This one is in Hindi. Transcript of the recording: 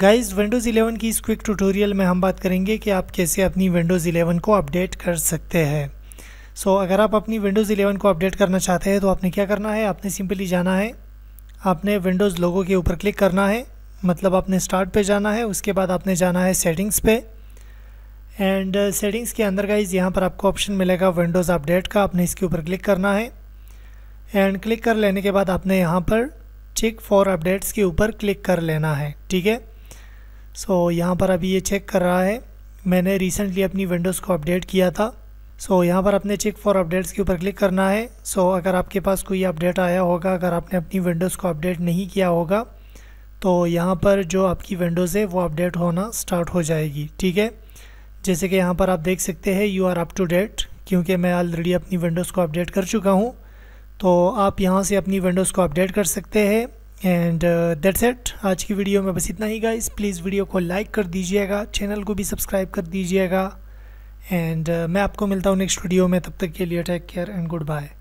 गाइज विंडोज़ 11 की इस क्विक ट्यूटोरियल में हम बात करेंगे कि आप कैसे अपनी विंडोज़ 11 को अपडेट कर सकते हैं सो so, अगर आप अपनी विंडोज़ 11 को अपडेट करना चाहते हैं तो आपने क्या करना है आपने सिंपली जाना है आपने विंडोज़ लोगों के ऊपर क्लिक करना है मतलब आपने स्टार्ट पे जाना है उसके बाद आपने जाना है सेटिंग्स पे एंड सेटिंग्स uh, के अंदर गाइज यहाँ पर आपको ऑप्शन मिलेगा विंडोज़ अपडेट का आपने इसके ऊपर क्लिक करना है एंड क्लिक कर लेने के बाद आपने यहाँ पर चेक फॉर अपडेट्स के ऊपर क्लिक कर लेना है ठीक है सो so, यहाँ पर अभी ये चेक कर रहा है मैंने रिसेंटली अपनी विंडोज़ को अपडेट किया था सो so, यहाँ पर अपने चेक फॉर अपडेट्स के ऊपर क्लिक करना है सो so, अगर आपके पास कोई अपडेट आया होगा अगर आपने अपनी विंडोज़ को अपडेट नहीं किया होगा तो यहाँ पर जो आपकी विंडोज़ है वो अपडेट होना स्टार्ट हो जाएगी ठीक है जैसे कि यहाँ पर आप देख सकते हैं you are up to date क्योंकि मैं ऑलरेडी अपनी विंडोज़ को अपडेट कर चुका हूँ तो आप यहाँ से अपनी विंडोज़ को अपडेट कर सकते हैं एंड दैट्स एट आज की वीडियो में बस इतना ही गाइस प्लीज़ वीडियो को लाइक कर दीजिएगा चैनल को भी सब्सक्राइब कर दीजिएगा एंड uh, मैं आपको मिलता हूँ नेक्स्ट वीडियो में तब तक के लिए take care and good bye